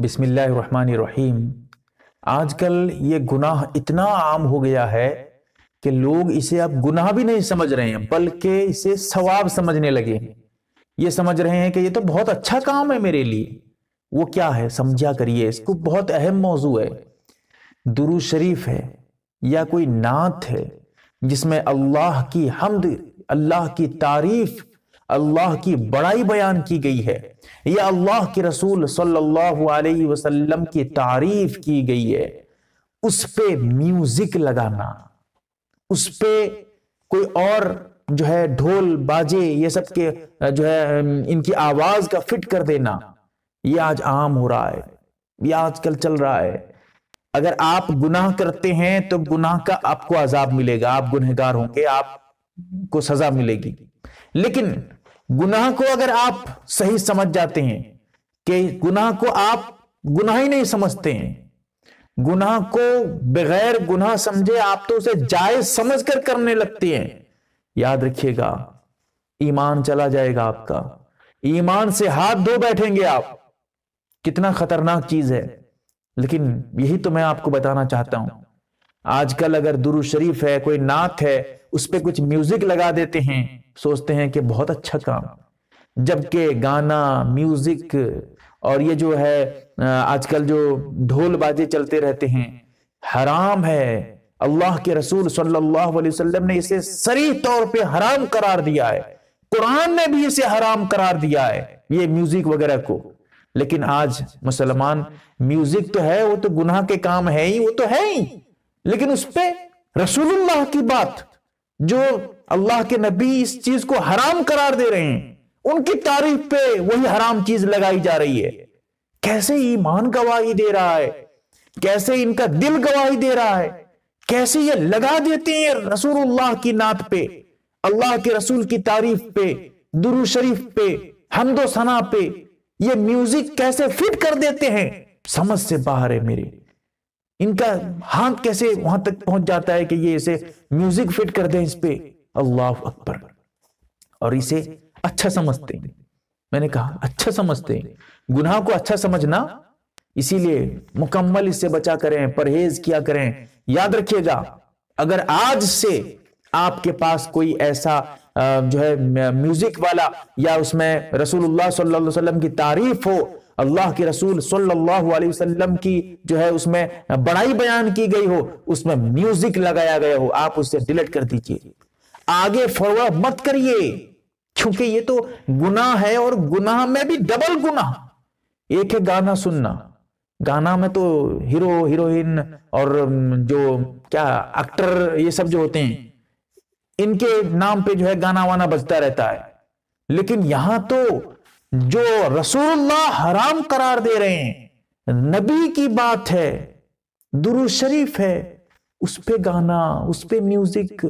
बिसमीम आजकल ये गुनाह इतना आम हो गया है कि लोग इसे अब गुनाह भी नहीं समझ रहे हैं बल्कि इसे सवाब समझने लगे हैं ये समझ रहे हैं कि ये तो बहुत अच्छा काम है मेरे लिए वो क्या है समझा करिए इसको बहुत अहम मौजू है दुरू शरीफ है या कोई नात है जिसमें अल्लाह की हमद अल्लाह की तारीफ अल्लाह की बड़ाई बयान की गई है या अल्लाह के रसूल सल्लल्लाहु अलैहि वसल्लम की तारीफ की गई है उस पर म्यूजिक लगाना उस पर कोई और जो है ढोल बाजे ये सब के जो है इनकी आवाज का फिट कर देना ये आज आम हो रहा है ये आजकल चल रहा है अगर आप गुनाह करते हैं तो गुनाह का आपको आजाब मिलेगा आप गुनहगार होंगे आपको सजा मिलेगी लेकिन गुनाह को अगर आप सही समझ जाते हैं कि गुनाह को आप गुनाह ही नहीं समझते हैं गुनाह को बगैर गुनाह समझे आप तो उसे जायज समझ कर करने लगते हैं याद रखिएगा ईमान चला जाएगा आपका ईमान से हाथ धो बैठेंगे आप कितना खतरनाक चीज है लेकिन यही तो मैं आपको बताना चाहता हूं आजकल अगर दुरु शरीफ है कोई नात है उस पर कुछ म्यूजिक लगा देते हैं सोचते हैं कि बहुत अच्छा काम जबकि गाना म्यूजिक और ये जो है आजकल जो ढोल बाजे चलते रहते हैं हराम है अल्लाह के रसूल सल्लल्लाहु अलैहि वसल्लम ने इसे सरी तौर पे हराम करार दिया है कुरान ने भी इसे हराम करार दिया है ये म्यूजिक वगैरह को लेकिन आज मुसलमान म्यूजिक तो है वो तो गुनाह के काम है ही वो तो है ही लेकिन उस पर रसूलुल्लाह की बात जो अल्लाह के नबी इस चीज को हराम करार दे रहे हैं उनकी तारीफ पे वही हराम चीज लगाई जा रही है कैसे ईमान गवाही दे रहा है कैसे इनका दिल गवाही दे रहा है कैसे ये लगा देते हैं रसूलुल्लाह की नात पे अल्लाह के रसूल की तारीफ पे दुरु शरीफ पे हमदो सना पे ये म्यूजिक कैसे फिट कर देते हैं समझ से बाहर है मेरे इनका हाथ कैसे वहां तक पहुंच जाता है कि ये इसे म्यूजिक फिट कर दें इस पे अल्लाह अकबर और इसे अच्छा समझते हैं मैंने कहा अच्छा समझते हैं गुनाह को अच्छा समझना इसीलिए मुकम्मल इससे बचा करें परहेज किया करें याद रखिएगा अगर आज से आपके पास कोई ऐसा जो है म्यूजिक वाला या उसमें रसूलुल्लाह सल्लल्लाहु अलैहि वसल्लम की तारीफ हो अल्लाह के रसूल सल्लल्लाहु अलैहि वसल्लम की जो है उसमें बड़ाई बयान की गई हो उसमें म्यूजिक लगाया गया हो आप उससे डिलीट कर दीजिए आगे फॉरवर्ड मत करिए क्योंकि ये तो गुनाह है और गुनाह में भी डबल गुनाह एक है गाना सुनना गाना में तो हीरो हीरोइन और जो क्या एक्टर ये सब जो होते हैं इनके नाम पे जो है गाना वाना बजता रहता है लेकिन यहां तो जो रसूलुल्लाह हराम करार दे रहे हैं नबी की बात है दुरू शरीफ है उस पे गाना उस पे म्यूजिक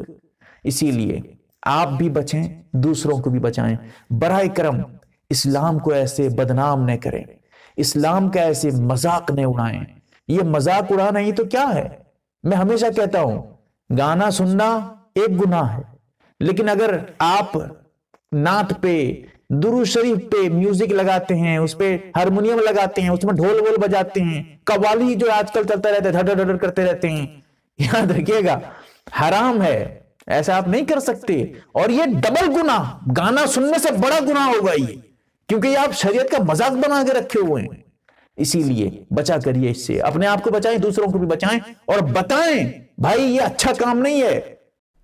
इसीलिए आप भी बचें दूसरों को भी बचाएं बर करम इस्लाम को ऐसे बदनाम न करें इस्लाम का ऐसे मजाक न उड़ाएं ये मजाक उड़ाना ही तो क्या है मैं हमेशा कहता हूं गाना सुनना एक गुनाह है लेकिन अगर आप नात पे दुरु शरीफ पे म्यूजिक लगाते हैं उस पर हारमोनियम लगाते हैं उसमें ढोल वोल बजाते हैं कवाली जो आजकल चलता रहता है धड़ धड़ करते रहते हैं याद रखिएगा हराम है ऐसा आप नहीं कर सकते और ये डबल गुना गाना सुनने से बड़ा गुना होगा ये क्योंकि आप शरीयत का मजाक बना के रखे हुए हैं इसीलिए बचा करिए इससे अपने आप को बचाएं दूसरों को भी बचाएं और बताएं भाई ये अच्छा काम नहीं है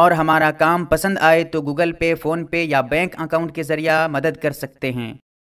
और हमारा काम पसंद आए तो गूगल पे फ़ोनपे या बैंक अकाउंट के ज़रिए मदद कर सकते हैं